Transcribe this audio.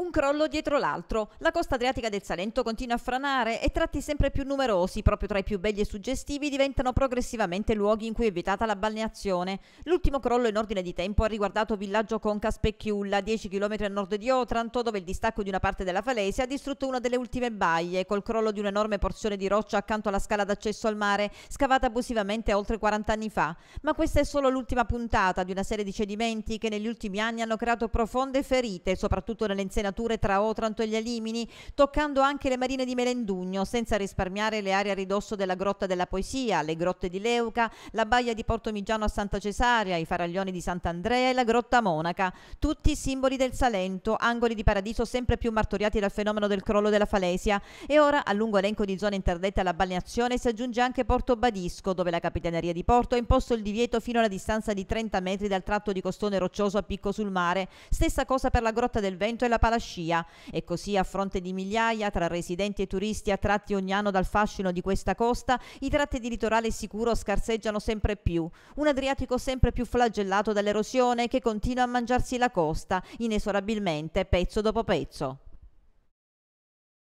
Un crollo dietro l'altro. La costa adriatica del Salento continua a franare e tratti sempre più numerosi, proprio tra i più belli e suggestivi, diventano progressivamente luoghi in cui è vietata la balneazione. L'ultimo crollo in ordine di tempo ha riguardato villaggio Conca Specchiulla, 10 km a nord di Otranto, dove il distacco di una parte della falesia ha distrutto una delle ultime baie, col crollo di un'enorme porzione di roccia accanto alla scala d'accesso al mare, scavata abusivamente oltre 40 anni fa. Ma questa è solo l'ultima puntata di una serie di cedimenti che negli ultimi anni hanno creato profonde ferite, soprattutto nell'insieme venature tra Otranto e gli Alimini, toccando anche le marine di Melendugno, senza risparmiare le aree a ridosso della Grotta della Poesia, le grotte di Leuca, la baia di Portomigiano a Santa Cesaria, i faraglioni di Sant'Andrea e la Grotta Monaca, tutti simboli del Salento, angoli di paradiso sempre più martoriati dal fenomeno del crollo della Falesia. E ora, al lungo elenco di zone interdette alla balneazione, si aggiunge anche Porto Badisco, dove la Capitaneria di Porto ha imposto il divieto fino alla distanza di 30 metri dal tratto di costone roccioso a picco sul mare. Stessa cosa per la Grotta del Vento e la Palma Palascia e così a fronte di migliaia tra residenti e turisti attratti ogni anno dal fascino di questa costa, i tratti di litorale sicuro scarseggiano sempre più, un Adriatico sempre più flagellato dall'erosione che continua a mangiarsi la costa, inesorabilmente, pezzo dopo pezzo.